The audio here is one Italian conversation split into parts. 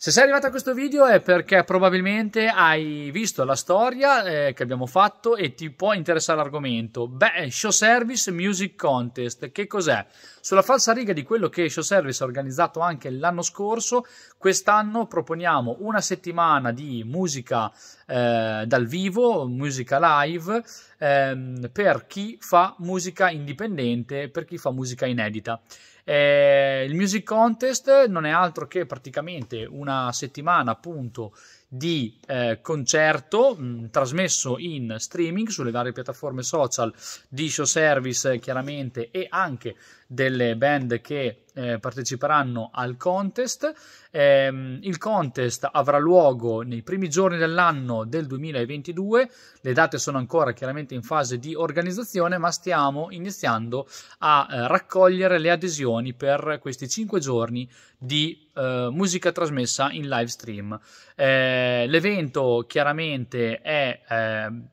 Se sei arrivato a questo video è perché probabilmente hai visto la storia eh, che abbiamo fatto e ti può interessare l'argomento. Beh, Show Service Music Contest, che cos'è? Sulla falsa riga di quello che Show Service ha organizzato anche l'anno scorso, quest'anno proponiamo una settimana di musica eh, dal vivo, musica live, ehm, per chi fa musica indipendente, per chi fa musica inedita. Eh, il Music Contest non è altro che praticamente una settimana appunto di eh, concerto mh, mm, trasmesso in streaming sulle varie piattaforme social di show service chiaramente e anche delle band che eh, parteciperanno al contest. Eh, il contest avrà luogo nei primi giorni dell'anno del 2022, le date sono ancora chiaramente in fase di organizzazione, ma stiamo iniziando a eh, raccogliere le adesioni per questi 5 giorni di eh, musica trasmessa in live stream. Eh, eh, l'evento chiaramente è ehm,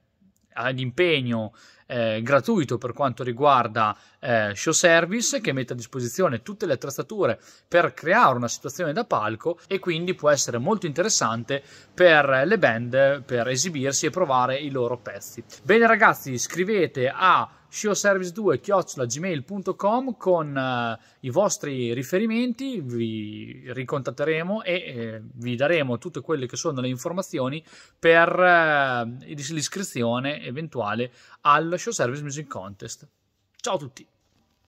l'impegno eh, gratuito per quanto riguarda eh, show service che mette a disposizione tutte le attrezzature per creare una situazione da palco e quindi può essere molto interessante per le band per esibirsi e provare i loro pezzi. Bene ragazzi, iscrivete a showservice2-gmail.com con eh, i vostri riferimenti, vi ricontatteremo e eh, vi daremo tutte quelle che sono le informazioni per eh, l'iscrizione eventuale al Show Service Music Contest. Ciao a tutti!